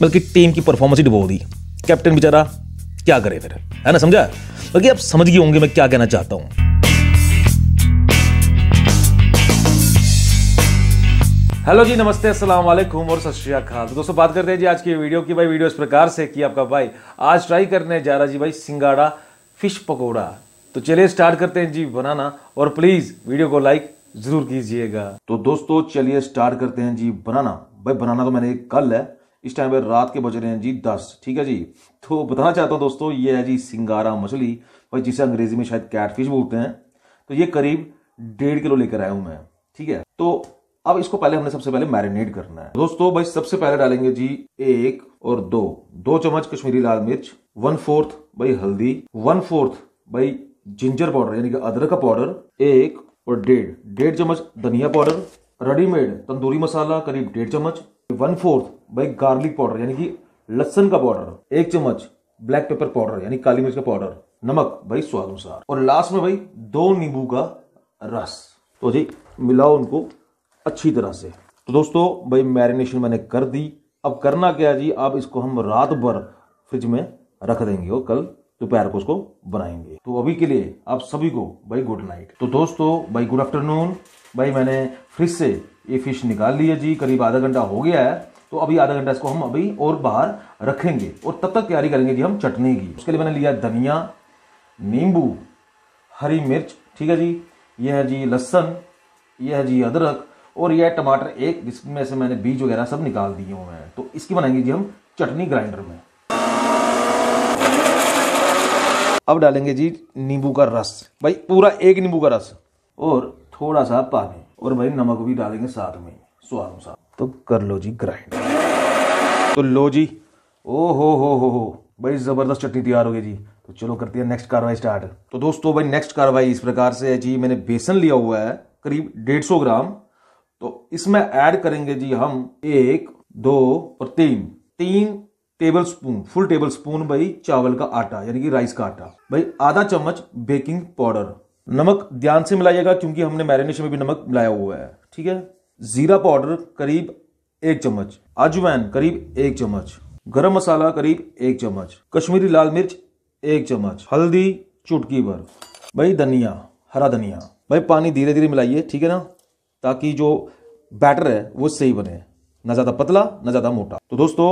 बल्कि टीम की परफॉर्मेंस ही डुबो दी कैप्टन बेचारा क्या करे फिर है ना समझा बल्कि आप समझ गए होंगे मैं क्या कहना चाहता हूं हेलो जी नमस्ते अस्सलाम वालेकुम और सत श्रीकाल तो दोस्तों बात करते हैं जी आज की वीडियो की भाई वीडियो इस प्रकार से कि आपका भाई आज ट्राई करने जा रहा जी भाई सिंगाड़ा फिश पकोड़ा तो चलिए स्टार्ट करते हैं जी बनाना और प्लीज़ वीडियो को लाइक ज़रूर कीजिएगा तो दोस्तों चलिए स्टार्ट करते हैं जी बनाना भाई बनाना तो मैंने कल है इस टाइम पर रात के बज रहे हैं जी दस ठीक है जी तो बताना चाहता हूँ दोस्तों ये है जी सिंगारा मछली और जिसे अंग्रेजी में शायद कैटफिश बोलते हैं तो ये करीब डेढ़ किलो लेकर आया हूँ मैं ठीक है तो अब इसको पहले हमने सबसे पहले मैरिनेट करना है दोस्तों भाई सबसे पहले डालेंगे जी एक और दो दो चम्मच कश्मीरी लाल मिर्च वन फोर्थ भाई हल्दी वन फोर्थ भाई जिंजर पाउडर यानी कि अदरक का पाउडर एक और डेढ़ डेढ़ चम्मच धनिया पाउडर रेडीमेड तंदूरी मसाला करीब डेढ़ चम्मच वन फोर्थ बाई गार्लिक पाउडर यानी कि लहसन का पाउडर एक चम्मच ब्लैक पेपर पाउडर यानी काली मिर्च का पाउडर नमक भाई स्वाद अनुसार और लास्ट में भाई दो नींबू का रस तो जी मिलाओ उनको अच्छी तरह से तो दोस्तों भाई मैरिनेशन मैंने कर दी अब करना क्या जी अब इसको हम रात भर फ्रिज में रख देंगे और कल दोपहर को उसको बनाएंगे तो अभी के लिए आप सभी को भाई गुड नाइट तो दोस्तों भाई गुड आफ्टरनून भाई मैंने फ्रिज से ये फिश निकाल लिया जी करीब आधा घंटा हो गया है तो अभी आधा घंटा इसको हम अभी और बाहर रखेंगे और तब तक तैयारी करेंगे जी हम चटनी की उसके लिए मैंने लिया धनिया नींबू हरी मिर्च ठीक है जी यह है जी लहसन यह है जी अदरक और यह टमाटर एक जिसमें से मैंने बीज वगैरह सब निकाल दिए हुए हैं तो इसकी बनाएंगे जी हम चटनी ग्राइंडर में अब डालेंगे जी नींबू का रस भाई पूरा एक नींबू का रस और थोड़ा सा पानी और भाई नमक भी डालेंगे साथ में स्वाद अनुसार तो कर लो जी ग्राइंड तो लो जी ओ हो हो हो हो भाई ज़बरदस्त चटनी तैयार हो गई जी तो चलो करते हैं नेक्स्ट कार्रवाई स्टार्ट तो दोस्तों भाई नेक्स्ट कार्रवाई इस प्रकार से है जी मैंने बेसन लिया हुआ है करीब डेढ़ सौ ग्राम तो इसमें ऐड करेंगे जी हम एक दो और तीन तीन tablespoon full tablespoon भाई चावल का आटा यानी कि राइस का आटा भाई आधा चम्मच बेकिंग पाउडर नमक ध्यान से मिलाइएगा क्योंकि हमने मैरिनेशन में भी नमक मिलाया हुआ है ठीक है जीरा पाउडर करीब एक चम्मच अजवैन करीब एक चम्मच गरम मसाला करीब एक चम्मच कश्मीरी लाल मिर्च एक चम्मच हल्दी चुटकी भर भाई धनिया हरा धनिया भाई पानी धीरे धीरे मिलाइए ठीक है ना ताकि जो बैटर है वो सही बने ना ज़्यादा पतला ना ज़्यादा मोटा तो दोस्तों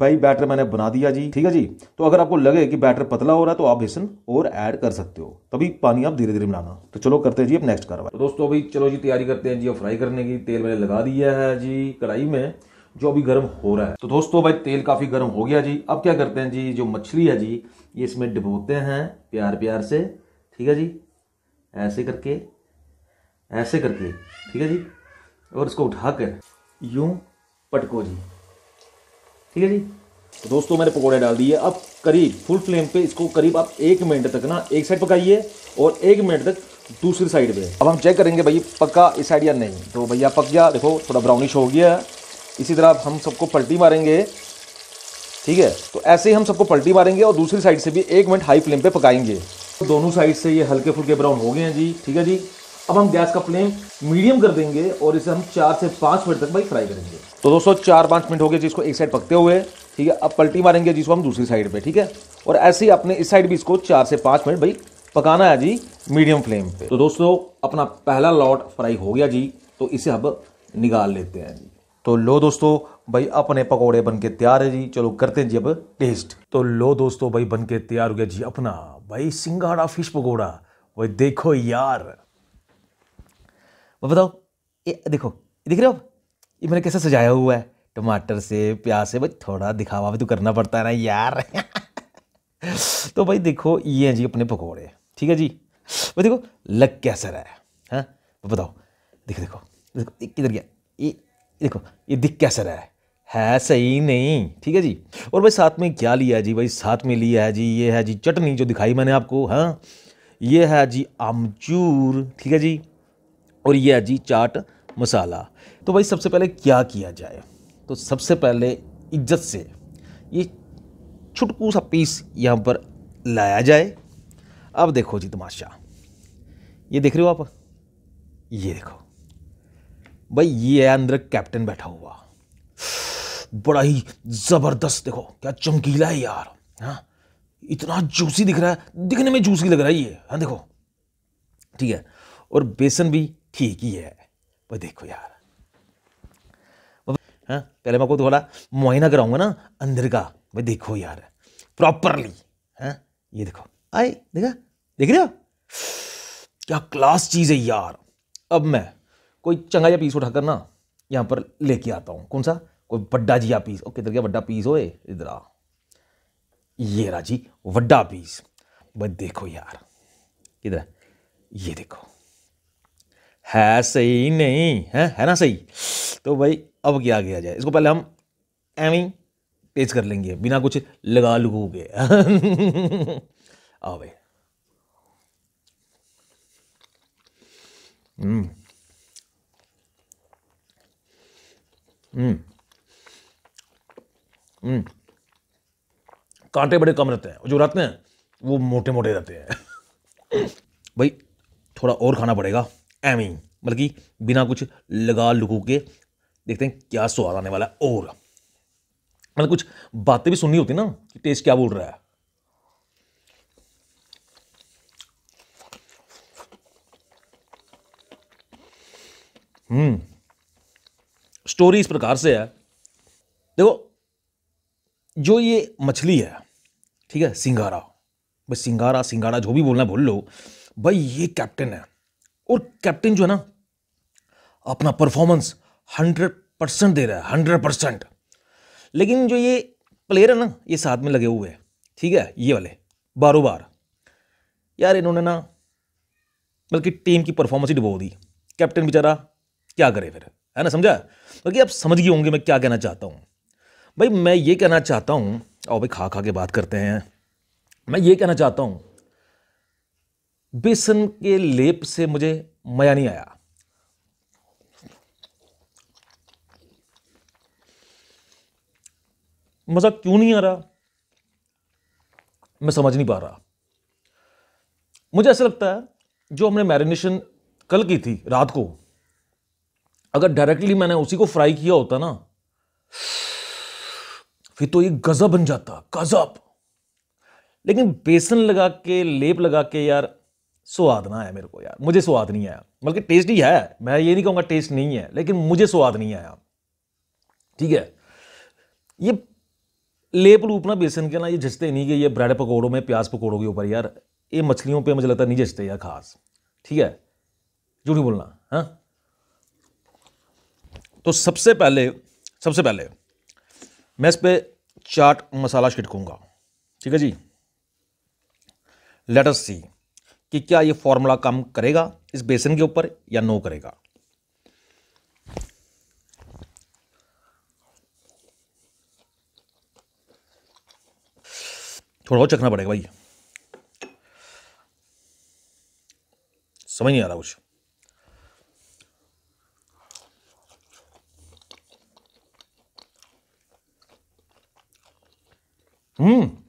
भाई बैटर मैंने बना दिया जी ठीक है जी तो अगर आपको लगे कि बैटर पतला हो रहा है तो आप बेसन और ऐड कर सकते हो तभी पानी आप धीरे धीरे मिलाना तो चलो करते हैं जी अब नेक्स्ट कार्रवाई तो दोस्तों अभी चलो जी तैयारी करते हैं जी अब फ्राई करने की तेल मैंने लगा दिया है जी कढ़ाई में जो अभी गर्म हो रहा है तो दोस्तों भाई तेल काफ़ी गर्म हो गया जी अब क्या करते हैं जी जो मछली है जी ये इसमें डिबोते हैं प्यार प्यार से ठीक है जी ऐसे करके ऐसे करके ठीक है जी और इसको उठाकर यूं पटको जी ठीक है जी तो दोस्तों मैंने पकौड़े डाल दिए अब करीब फुल फ्लेम पे इसको करीब आप एक मिनट तक ना एक साइड पकाइए और एक मिनट तक दूसरी साइड पे अब हम चेक करेंगे भाई पक्का इस साइड या नहीं तो भैया पक गया देखो थोड़ा ब्राउनिश हो गया इसी तरह हम सबको पलटी मारेंगे ठीक है तो ऐसे ही हम सबको पलटी मारेंगे और दूसरी साइड से भी एक मिनट हाई फ्लेम पर पकाएंगे तो दोनों साइड से ये हल्के फुल्के ब्राउन हो गए हैं जी ठीक है जी अब हम गैस का फ्लेम मीडियम कर देंगे और इसे हम चार से पाँच मिनट तक भाई फ्राई करेंगे तो दोस्तों चार पाँच मिनट हो गए जिसको एक साइड पकते हुए ठीक है अब पलटी मारेंगे जिसको हम दूसरी साइड पे ठीक है और ऐसे ही अपने इस साइड भी इसको चार से पाँच मिनट भाई पकाना है जी मीडियम फ्लेम पे तो दोस्तों अपना पहला लॉट फ्राई हो गया जी तो इसे अब निकाल लेते हैं जी तो लो दोस्तों भाई अपने पकौड़े बन के तैयार है जी चलो करते हैं जी अब टेस्ट तो लो दोस्तों भाई बन के तैयार हो गया जी अपना भाई सिंगाड़ा फिश पकौड़ा भाई देखो यार बताओ ये देखो दिख रहे हो ये मैंने कैसा सजाया हुआ है टमाटर से प्याज से भाई थोड़ा दिखावा भी तो करना पड़ता है ना यार तो भाई देखो ये हैं जी अपने पकौड़े ठीक है जी भाई देखो लग कैसा रहा है हाँ तो बताओ देखो देखो देखो किधर गया ये देखो ये दिख कैसा रहा है है सही नहीं ठीक है जी और भाई साथ में क्या लिया है जी भाई साथ में लिया है जी ये है जी चटनी जो दिखाई मैंने आपको हाँ ये है जी आमचूर ठीक है जी और ये है जी चाट मसाला तो भाई सबसे पहले क्या किया जाए तो सबसे पहले इज्जत से ये छुटकू सा पीस यहाँ पर लाया जाए अब देखो जी तमाशा ये देख रहे हो आप ये देखो भाई ये है अंदर कैप्टन बैठा हुआ बड़ा ही ज़बरदस्त देखो क्या चमकीला है यार हाँ इतना जूसी दिख रहा है दिखने में जूसी लग रहा है ये हाँ देखो ठीक है और बेसन भी ठीक ही है वो देखो यार हाँ पहले मैं को बोला मुआइना कराऊंगा ना अंदर का वो देखो यार प्रॉपरली हाँ ये देखो आए देखा देख रहे हो क्या क्लास चीज़ है यार अब मैं कोई चंगा जहा पीस उठाकर ना यहाँ पर लेके आता हूँ कौन सा कोई बड्डा जिया पीस ओके किधर गया बड़ा पीस होए इधर आ ये राजी वड्डा पीस बस देखो यार किधर ये देखो है सही नहीं है है ना सही तो भाई अब क्या किया जाए इसको पहले हम एवं पेज कर लेंगे बिना कुछ लगा लगू के आ भाई हम्म।, हम्म हम्म कांटे बड़े कम रहते हैं जो रहते हैं वो मोटे मोटे रहते हैं भाई थोड़ा और खाना पड़ेगा एवं ही मतलब कि बिना कुछ लगा लुकू के देखते हैं क्या स्वाद आने वाला है और मतलब कुछ बातें भी सुननी होती ना कि टेस्ट क्या बोल रहा है हम्म स्टोरी इस प्रकार से है देखो जो ये मछली है ठीक है सिंगारा भाई सिंगारा सिंगारा जो भी बोलना बोल लो भाई ये कैप्टन है और कैप्टन जो है ना अपना परफॉर्मेंस हंड्रेड परसेंट दे रहा है हंड्रेड परसेंट लेकिन जो ये प्लेयर है ना ये साथ में लगे हुए हैं ठीक है ये वाले बारो बार यार इन्होंने ना बल्कि टीम की परफॉर्मेंस ही डुबो दी कैप्टन बेचारा क्या करे फिर है ना समझा बल्कि आप समझ गए होंगे मैं क्या कहना चाहता हूँ भाई मैं ये कहना चाहता हूँ और भाई खा खा के बात करते हैं मैं ये कहना चाहता हूँ बेसन के लेप से मुझे मज़ा नहीं आया मज़ा क्यों नहीं आ रहा मैं समझ नहीं पा रहा मुझे ऐसा लगता है जो हमने मैरिनेशन कल की थी रात को अगर डायरेक्टली मैंने उसी को फ्राई किया होता ना फिर तो ये गजब बन जाता गजब लेकिन बेसन लगा के लेप लगा के यार स्वाद ना आया मेरे को यार मुझे स्वाद नहीं आया बल्कि टेस्ट ही है मैं ये नहीं कहूँगा टेस्ट नहीं है लेकिन मुझे स्वाद नहीं आया ठीक है ये लेप लूप ना बेसन के ना ये जचते नहीं कि ये ब्रेड पकौड़ों में प्याज पकौड़ों के ऊपर यार ये मछलियों पे मुझे लगता नहीं जचते यार खास ठीक है झूठ बोलना हाँ तो सबसे पहले सबसे पहले मैं इस पर चाट मसाला छिटकूँगा ठीक है जी लेटस सी कि क्या ये फॉर्मूला काम करेगा इस बेसन के ऊपर या नो करेगा थोड़ा और चखना पड़ेगा भाई समझ नहीं आ रहा कुछ हम्म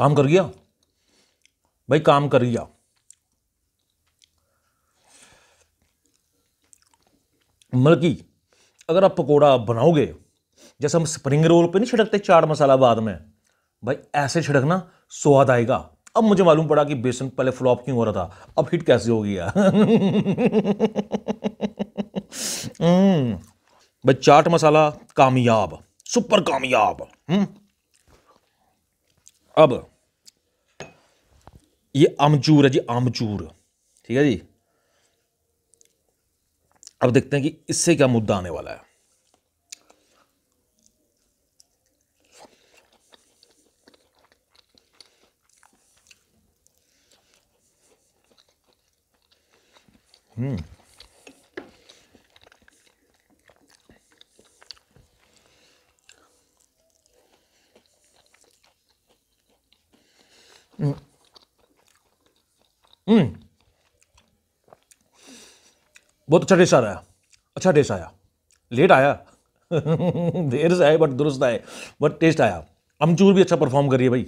काम कर गया भाई काम कर गया बल्कि मतलब अगर आप पकोड़ा बनाओगे जैसे हम स्प्रिंग रोल पे नहीं छिड़कते चाट मसाला बाद में भाई ऐसे छिड़कना स्वाद आएगा अब मुझे मालूम पड़ा कि बेसन पहले फ्लॉप क्यों हो रहा था अब हिट कैसे हो गया भाई चाट मसाला कामयाब सुपर कामयाब हम्म, अब ये आमचूर है जी आमचूर ठीक है जी अब देखते हैं कि इससे क्या मुद्दा आने वाला है हम्म बहुत अच्छा टेस्ट आ रहा है अच्छा टेस्ट आया लेट आया देर से आए बट दुरुस्त आए बट टेस्ट आया अमचूर भी अच्छा परफॉर्म करिए भाई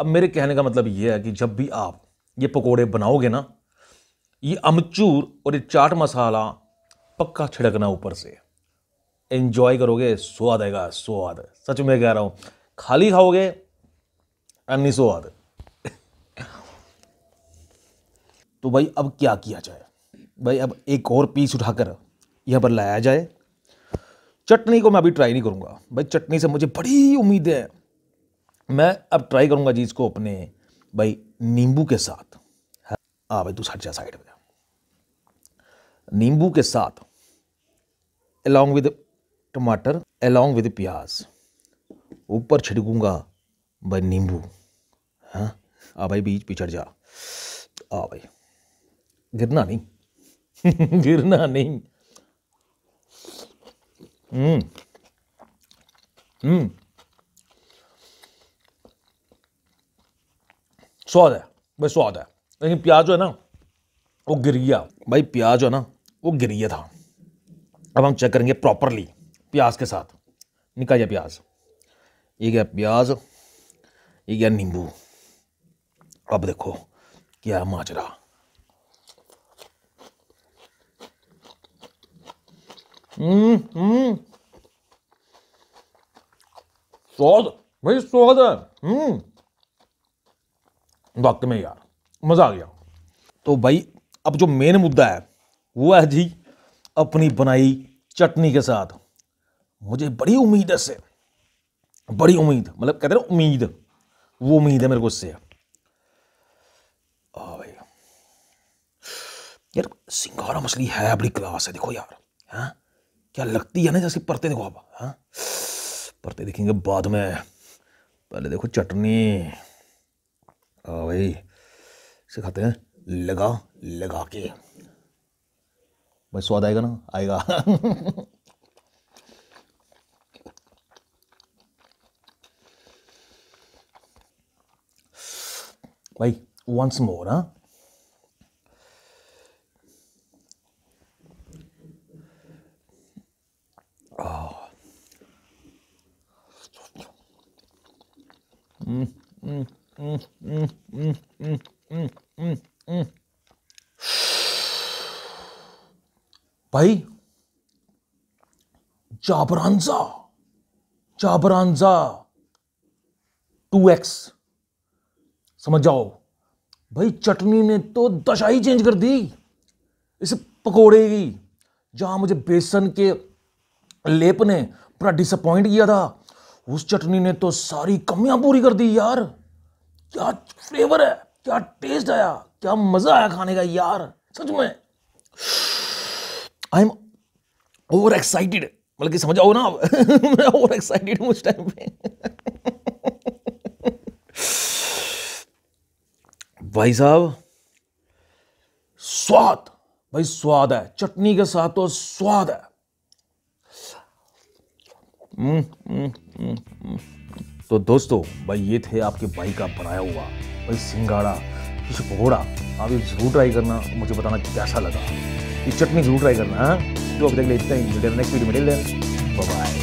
अब मेरे कहने का मतलब ये है कि जब भी आप ये पकोड़े बनाओगे ना ये अमचूर और ये चाट मसाला पक्का छिड़कना ऊपर से इन्जॉय करोगे स्वाद आएगा स्वाद सच में कह रहा हूँ खाली खाओगे अन्नी स्वाद तो भाई अब क्या किया जाए भाई अब एक और पीस उठाकर यहाँ पर लाया जाए चटनी को मैं अभी ट्राई नहीं करूँगा भाई चटनी से मुझे बड़ी उम्मीद है मैं अब ट्राई करूँगा जी इसको अपने भाई नींबू के साथ हाँ भाई तू हट जा साइड में नींबू के साथ एलोंग विद टमाटर एलोंग विद प्याज ऊपर छिड़कूंगा भाई नींबू हाँ आ भाई बीज पिछड़ जा आ भाई गिरना नहीं गिरना नहीं हम्म हम्म स्वाद है भाई स्वाद है लेकिन प्याज जो है ना वो गिर गया भाई प्याज जो है ना वो गिर गया था अब हम चेक करेंगे प्रॉपरली प्याज के साथ निकाल गया प्याज ये गया प्याज ये गया नींबू अब देखो क्या माजरा हम्म, हम्म। स्वाद भाई स्वाद है हम्म। में यार मज़ा आ गया तो भाई अब जो मेन मुद्दा है वो है जी अपनी बनाई चटनी के साथ मुझे बड़ी उम्मीद है इससे बड़ी उम्मीद मतलब कहते ना उम्मीद वो उम्मीद है मेरे को इससे यार सिंगारा मछली है बड़ी क्लास है देखो यार है हाँ? क्या लगती है ना जैसे परते देखो आप हाँ परते देखेंगे बाद में पहले देखो चटनी हाँ भाई सिखाते खाते हैं लगा लगा के भाई स्वाद आएगा ना आएगा भाई वंस मोर हाँ भाई जाबरानजा जाबरानजा टू एक्स समझ जाओ भाई चटनी ने तो दशा ही चेंज कर दी इस पकोड़े की जहां मुझे बेसन के लेप ने पूरा डिसअपॉइंट किया था उस चटनी ने तो सारी कमियां पूरी कर दी यार क्या फ्लेवर है क्या टेस्ट आया क्या मज़ा आया खाने का यार सच में आई एम ओवर एक्साइटेड मतलब कि समझ आओ ना आप मैं ओवर एक्साइटेड हूं उस टाइम पे भाई साहब स्वाद भाई स्वाद है चटनी के साथ तो स्वाद है हम्म, हम्म, हम्म, तो दोस्तों भाई ये थे आपके भाई का बनाया हुआ भाई सिंगाड़ा कुछ घोड़ा आप ये ज़रूर ट्राई करना मुझे बताना कैसा लगा ये चटनी ज़रूर ट्राई करना है जो आप देख लेते इतना नेक्स्ट वीडियो में बाय